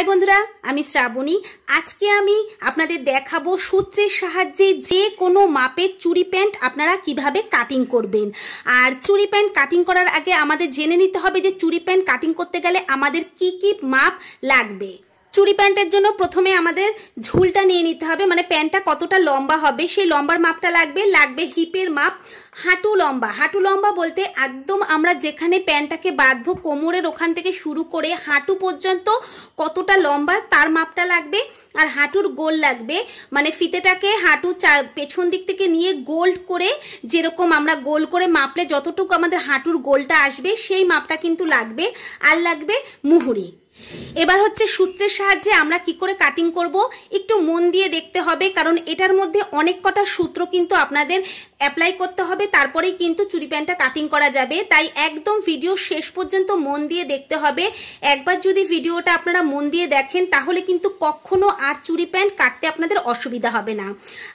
High বন্ধুরা আমি শ্রাবণী আজকে আমি আপনাদের দেখাবো সূত্রের সাহায্যে যে কোনো মাপের চুরি প্যান্ট আপনারা কিভাবে কাটিং করবেন আর চুরি প্যান্ট কাটিং করার আগে আমাদের জেনে নিতে হবে যে চুরি প্যান্ট কাটিং করতে গেলে আমাদের কি কি মাপ লাগবে চুরি প্যান্টের জন্য প্রথমে আমাদের ঝুলটা নিয়ে নিতে হবে মানে প্যান্টটা কতটা লম্বা হবে সেই লম্বার মাপটা লাগবে লাগবে হিপের মাপ হাঁটু লম্বা হাঁটু লম্বা বলতে একদম আমরা যেখানে প্যান্টটাকে বাঁধবো কোমরের ওখান থেকে শুরু করে হাঁটু পর্যন্ত কতটা লম্বা তার মাপটা লাগবে আর হাঁটুর গোল লাগবে মানে ফিতেটাকে হাঁটু চা পেছন দিক থেকে নিয়ে গোল করে যেরকম আমরা গোল করে মাপলে যতটুকু আমাদের হাঁটুর গোলটা আসবে সেই মাপটা কিন্তু লাগবে আর লাগবে মুহুরি এবার হচ্ছে সূত্রের সাহায্যে আমরা কি করে কাটিং করব একটু মন দিয়ে দেখতে হবে কারণ এটার মধ্যে অনেক কটা সূত্র কিন্তু আপনাদের অ্যাপ্লাই করতে হবে তারপরেই কিন্তু চুরি প্যান্টটা কাটিং করা যাবে তাই একদম ভিডিও শেষ পর্যন্ত মন দিয়ে দেখতে হবে একবার যদি ভিডিওটা আপনারা মন দিয়ে দেখেন তাহলে কিন্তু কখনো আর চুরি প্যান্ট কাটতে আপনাদের অসুবিধা হবে না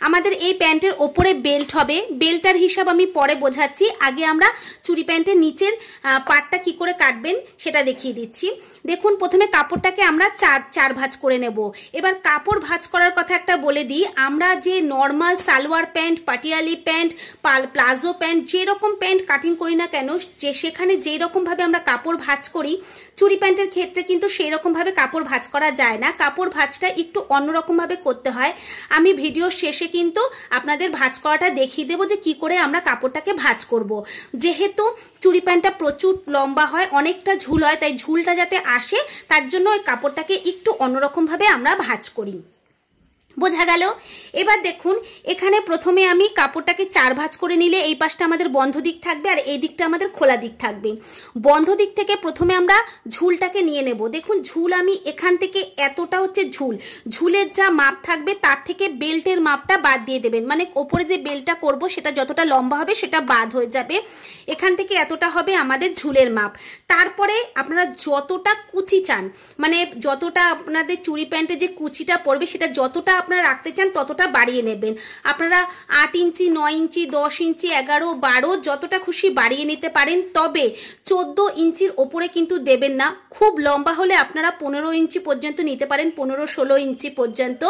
আমাদের এই প্যান্টের ওপরে বেল্ট হবে বেল্টার হিসাব আমি পরে বোঝাচ্ছি আগে আমরা চুরি প্যান্টের নিচের পাটটা কি করে কাটবেন সেটা দেখিয়ে দিচ্ছি দেখুন প্রথমে কাপড়টাকে আমরা চার চার ভাঁজ করে নেব এবার কাপড় ভাঁজ করার কথা একটা বলে দিই আমরা যে normal salwar pant Patiala pant পাল প্লাজো প্যান্ট যেরকম প্যান্ট কাটিং করি না কেন যে সেখানে যেই রকমভাবে আমরা কাপড় ভাঁজ করি চুরি প্যান্টের ক্ষেত্রে কিন্তু সেই রকমভাবে কাপড় ভাঁজ করা যায় না কাপড় ভাঁজটা একটু অন্যরকমভাবে করতে হয় আমি ভিডিও শেষে কিন্তু আপনাদের ভাঁজ করাটা দেখিয়ে দেবো যে কি করে আমরা কাপড়টাকে ভাঁজ করব। যেহেতু চুরি প্যান্টটা প্রচুর লম্বা হয় অনেকটা ঝুল হয় তাই ঝুলটা যাতে আসে তার জন্য ওই কাপড়টাকে একটু অন্যরকমভাবে আমরা ভাঁজ করি বোঝা গেল এবার দেখুন এখানে প্রথমে আমি কাপড়টাকে চার ভাঁজ করে নিলে এই পাশটা আমাদের বন্ধ দিক থাকবে আর এই দিকটা আমাদের খোলা দিক থাকবে বন্ধ দিক থেকে প্রথমে আমরা ঝুলটাকে নিয়ে নেব দেখুন ঝুল আমি এখান থেকে এতটা হচ্ছে ঝুল ঝুলের যা মাপ থাকবে তার থেকে বেল্টের মাপটা বাদ দিয়ে দেবেন মানে ওপরে যে বেল্টটা করব সেটা যতটা লম্বা হবে সেটা বাদ হয়ে যাবে এখান থেকে এতটা হবে আমাদের ঝুলের মাপ তারপরে আপনারা যতটা কুচি চান মানে যতটা আপনাদের চুড়ি প্যান্টে যে কুচিটা পড়বে সেটা যতটা আপনারা রাখতে চান ততটা বাড়িয়ে নেবেন আপনারা আট ইঞ্চি নয় ইঞ্চি দশ ইঞ্চি এগারো বারো যতটা খুশি বাড়িয়ে নিতে পারেন তবে চোদ্দ ইঞ্চির ওপরে কিন্তু দেবেন না খুব লম্বা হলে আপনারা পনেরো ইঞ্চি পর্যন্ত নিতে পারেন পনেরো ষোলো ইঞ্চি পর্যন্ত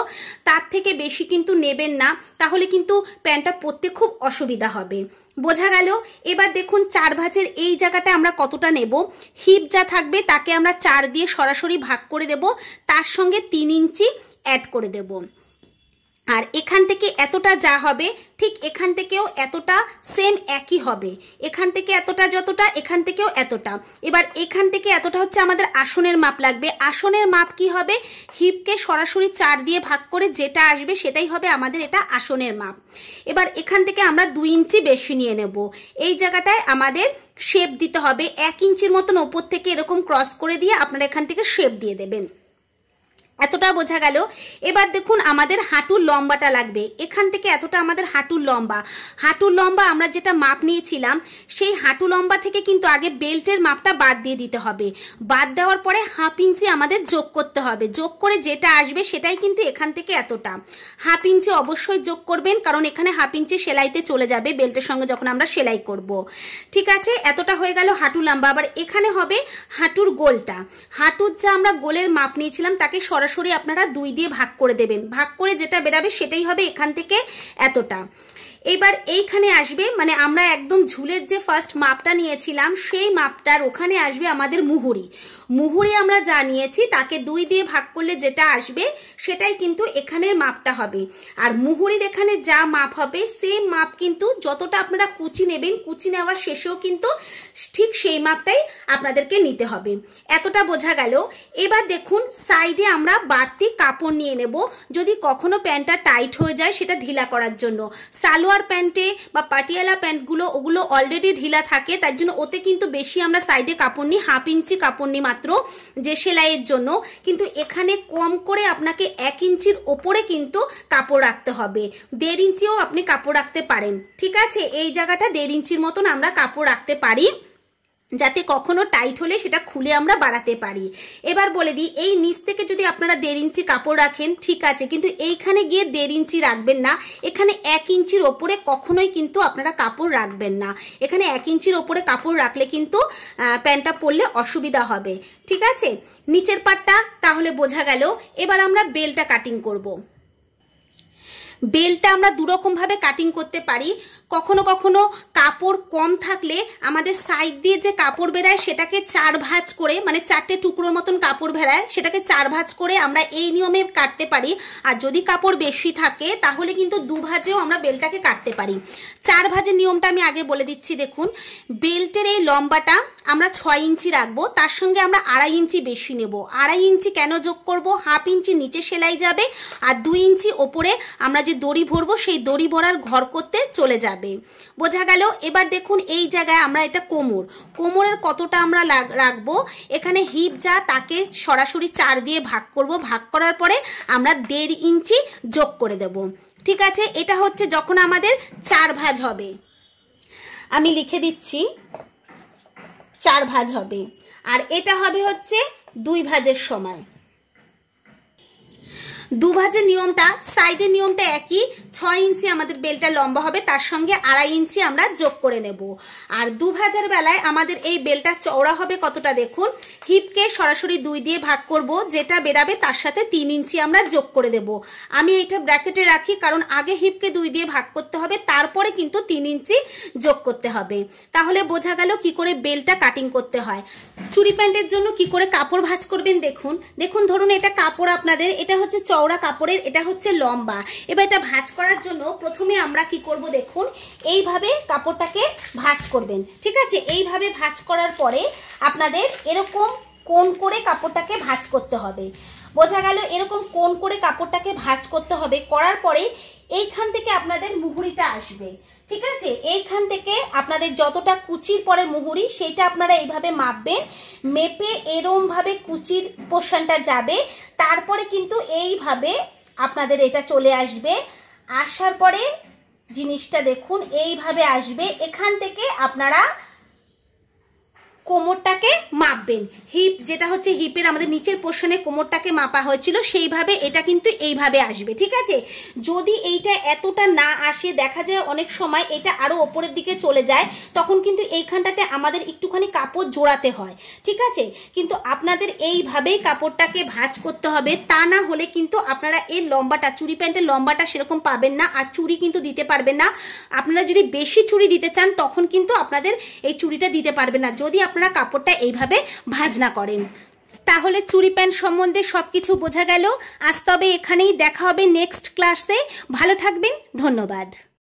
তার থেকে বেশি কিন্তু নেবেন না তাহলে কিন্তু প্যান্টটা পরতে খুব অসুবিধা হবে বোঝা গেল এবার দেখুন চার ভাঁজের এই জায়গাটা আমরা কতটা নেব হিপ যা থাকবে তাকে আমরা চার দিয়ে সরাসরি ভাগ করে দেব তার সঙ্গে তিন ইঞ্চি অ্যাড করে দেবো আর এখান থেকে এতটা যা হবে ঠিক এখান থেকেও এতটা সেম একই হবে এখান থেকে এতটা যতটা এখান থেকেও এতটা এবার এখান থেকে এতটা হচ্ছে আমাদের আসনের মাপ লাগবে আসনের মাপ কি হবে হিপকে সরাসরি চার দিয়ে ভাগ করে যেটা আসবে সেটাই হবে আমাদের এটা আসনের মাপ এবার এখান থেকে আমরা দুই ইঞ্চি বেশি নিয়ে নেব এই জায়গাটায় আমাদের শেপ দিতে হবে এক ইঞ্চির মতন ওপর থেকে এরকম ক্রস করে দিয়ে আপনারা এখান থেকে শেপ দিয়ে দেবেন এতটা বোঝা গেল এবার দেখুন আমাদের হাঁটুর লম্বাটা লাগবে এখান থেকে এতটা আমাদের হাঁটুর লম্বা হাঁটুর লম্বা আমরা যেটা মাপ নিয়েছিলাম সেই হাঁটু লম্বা থেকে কিন্তু আগে বেল্টের মাপটা বাদ দিয়ে দিতে হবে বাদ দেওয়ার পরে হাফ ইঞ্চি আমাদের যোগ করতে হবে যোগ করে যেটা আসবে সেটাই কিন্তু এখান থেকে এতটা হাফ ইঞ্চি অবশ্যই যোগ করবেন কারণ এখানে হাফ ইঞ্চি সেলাইতে চলে যাবে বেল্টের সঙ্গে যখন আমরা সেলাই করব। ঠিক আছে এতটা হয়ে গেল হাঁটু লম্বা আবার এখানে হবে হাঁটুর গোলটা হাঁটুর যা আমরা গোলের মাপ নিয়েছিলাম তাকে সরা সরাসরি আপনারা দুই দিয়ে ভাগ করে দেবেন ভাগ করে যেটা বেরাবে সেটাই হবে এখান থেকে এতটা এবার এইখানে আসবে মানে আমরা একদম ঝুলের যে ফার্স্ট মাপটা নিয়েছিলাম সেই মাপটার ওখানে আসবে আমাদের মুহুরি মুহুরি আমরা যা নিয়েছি তাকে দুই দিয়ে ভাগ করলে যেটা আসবে সেটাই কিন্তু এখানের মাপটা হবে আর মুহুরির এখানে যা মাপ হবে সেম মাপ কিন্তু যতটা আপনারা কুচি নেবেন কুচি নেওয়ার শেষেও কিন্তু ঠিক সেই মাপটাই আপনাদেরকে নিতে হবে এতটা বোঝা গেল এবার দেখুন সাইডে আমরা বাড়তি কাপড় নিয়ে নেব যদি কখনো প্যান্টটা টাইট হয়ে যায় সেটা ঢিলা করার জন্য সালোয়ার সালোয়ার প্যান্টে বা পাটিয়ালা প্যান্টগুলো ওগুলো অলরেডি ঢিলা থাকে তার জন্য ওতে কিন্তু বেশি আমরা সাইডে কাপড় নিই হাফ ইঞ্চি কাপড় নিই মাত্র যে সেলাইয়ের জন্য কিন্তু এখানে কম করে আপনাকে এক ইঞ্চির ওপরে কিন্তু কাপড় রাখতে হবে দেড় ইঞ্চিও আপনি কাপড় রাখতে পারেন ঠিক আছে এই জায়গাটা দেড় ইঞ্চির মতন আমরা কাপড় রাখতে পারি যাতে কখনো টাইট হলে সেটা খুলে আমরা বাড়াতে পারি এবার বলে দিই এই নিচ থেকে যদি আপনারা দেড় ইঞ্চি কাপড় রাখেন ঠিক আছে কিন্তু এইখানে গিয়ে দেড় ইঞ্চি রাখবেন না এখানে এক ইঞ্চির ওপরে কখনোই কিন্তু আপনারা কাপড় রাখবেন না এখানে এক ইঞ্চির ওপরে কাপড় রাখলে কিন্তু প্যান্টটা পরলে অসুবিধা হবে ঠিক আছে নিচের পাটটা তাহলে বোঝা গেল এবার আমরা বেলটা কাটিং করব বেলটা আমরা দুরকমভাবে কাটিং করতে পারি কখনো কখনো কাপড় কম থাকলে আমাদের সাইড দিয়ে যে কাপড় বেড়ায় সেটাকে চার ভাঁজ করে মানে চারটে টুকরোর মতন কাপড় বেড়ায় সেটাকে চার ভাঁজ করে আমরা এই নিয়মে কাটতে পারি আর যদি কাপড় বেশি থাকে তাহলে কিন্তু দু ভাঁজেও আমরা বেলটাকে কাটতে পারি চার ভাঁজের নিয়মটা আমি আগে বলে দিচ্ছি দেখুন বেল্টের এই লম্বাটা আমরা ছয় ইঞ্চি রাখবো তার সঙ্গে আমরা আড়াই ইঞ্চি বেশি নেব আড়াই ইঞ্চি কেন যোগ করব হাফ ইঞ্চি নিচে সেলাই যাবে আর দুই ইঞ্চি ওপরে আমরা যে দড়ি ভরবো সেই দড়ি ভরার ঘর করতে চলে যাবে যাবে বোঝা গেল এবার দেখুন এই জায়গায় আমরা এটা কোমর কোমরের কতটা আমরা রাখবো এখানে হিপ যা তাকে সরাসরি চার দিয়ে ভাগ করব ভাগ করার পরে আমরা দেড় ইঞ্চি যোগ করে দেব ঠিক আছে এটা হচ্ছে যখন আমাদের চার ভাজ হবে আমি লিখে দিচ্ছি চার ভাজ হবে আর এটা হবে হচ্ছে দুই ভাজের সময় দুভাজের নিয়মটা সাইডের নিয়মটা একই ছয় ইঞ্চি আমাদের বেলটা লম্বা হবে তার সঙ্গে আড়াই ইঞ্চি আমরা যোগ করে নেব আর দুভাজের বেলায় আমাদের এই বেলটা চওড়া হবে কতটা দেখুন হিপকে সরাসরি দুই দিয়ে ভাগ করব যেটা বেড়াবে তার সাথে তিন ইঞ্চি আমরা যোগ করে দেব আমি এটা ব্র্যাকেটে রাখি কারণ আগে হিপকে দুই দিয়ে ভাগ করতে হবে তারপরে কিন্তু তিন ইঞ্চি যোগ করতে হবে তাহলে বোঝা গেল কি করে বেলটা কাটিং করতে হয় চুরি প্যান্টের জন্য কি করে কাপড় ভাজ করবেন দেখুন দেখুন ধরুন এটা কাপড় আপনাদের এটা হচ্ছে চওড়া চওড়া কাপড়ের এটা হচ্ছে লম্বা এবার এটা ভাঁজ করার জন্য প্রথমে আমরা কি করব দেখুন এইভাবে কাপড়টাকে ভাঁজ করবেন ঠিক আছে এইভাবে ভাঁজ করার পরে আপনাদের এরকম কোন করে কাপড়টাকে ভাঁজ করতে হবে বোঝা গেল এরকম কোন করে কাপড়টাকে ভাঁজ করতে হবে করার পরে এইখান থেকে আপনাদের মুহুরিটা আসবে ঠিক আছে এইখান থেকে আপনাদের যতটা কুচির পরে মুহুরি সেইটা আপনারা এইভাবে মাপবেন মেপে এরমভাবে কুচির পোর্শনটা যাবে তারপরে কিন্তু এইভাবে আপনাদের এটা চলে আসবে আসার পরে জিনিসটা দেখুন এইভাবে আসবে এখান থেকে আপনারা কোমরটাকে মাপবেন হিপ যেটা হচ্ছে হিপের আমাদের নিচের পোর্শনে কোমরটাকে মাপা হয়েছিল সেইভাবে এটা কিন্তু এইভাবে আসবে ঠিক আছে যদি এইটা এতটা না আসে দেখা যায় অনেক সময় এটা আরও ওপরের দিকে চলে যায় তখন কিন্তু এইখানটাতে আমাদের একটুখানি কাপড় জোড়াতে হয় ঠিক আছে কিন্তু আপনাদের এইভাবেই কাপড়টাকে ভাজ করতে হবে তা না হলে কিন্তু আপনারা এই লম্বাটা চুরি প্যান্টের লম্বাটা সেরকম পাবেন না আর চুড়ি কিন্তু দিতে পারবেন না আপনারা যদি বেশি চুরি দিতে চান তখন কিন্তু আপনাদের এই চুরিটা দিতে পারবেন না যদি আপনারা কাপড়টা এইভাবে ভাজনা করেন তাহলে চুরি প্যান্ট সম্বন্ধে সব কিছু বোঝা গেল আজ তবে এখানেই দেখা হবে নেক্সট ক্লাসে ভালো থাকবেন ধন্যবাদ